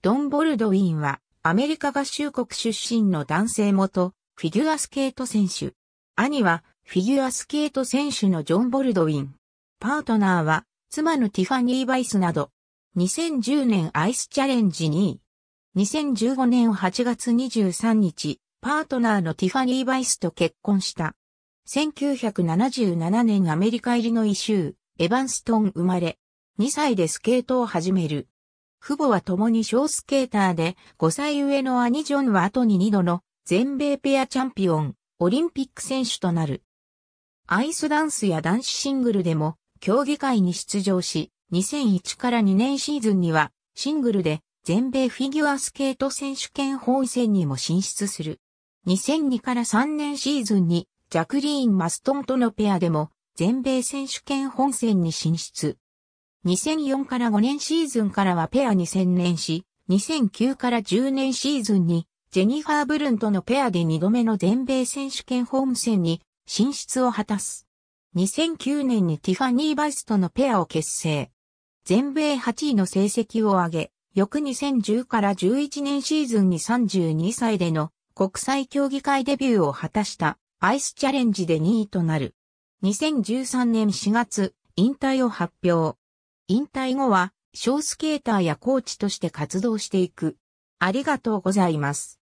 ドン・ボルドウィンは、アメリカ合衆国出身の男性元、フィギュアスケート選手。兄は、フィギュアスケート選手のジョン・ボルドウィン。パートナーは、妻のティファニー・バイスなど、2010年アイスチャレンジ2位。2015年8月23日、パートナーのティファニー・バイスと結婚した。1977年アメリカ入りのイ臭、エヴァンストン生まれ、2歳でスケートを始める。父母は共に小スケーターで、5歳上の兄ジョンは後に2度の全米ペアチャンピオン、オリンピック選手となる。アイスダンスや男子シングルでも競技会に出場し、2001から2年シーズンにはシングルで全米フィギュアスケート選手権本戦にも進出する。2002から3年シーズンにジャクリーン・マストンとのペアでも全米選手権本戦に進出。2004から5年シーズンからはペアに専念し、2009から10年シーズンに、ジェニファー・ブルンとのペアで2度目の全米選手権ホーム戦に進出を果たす。2009年にティファニー・バイスとのペアを結成。全米8位の成績を上げ、翌2010から11年シーズンに32歳での国際競技会デビューを果たしたアイスチャレンジで2位となる。2013年4月、引退を発表。引退後は、小スケーターやコーチとして活動していく。ありがとうございます。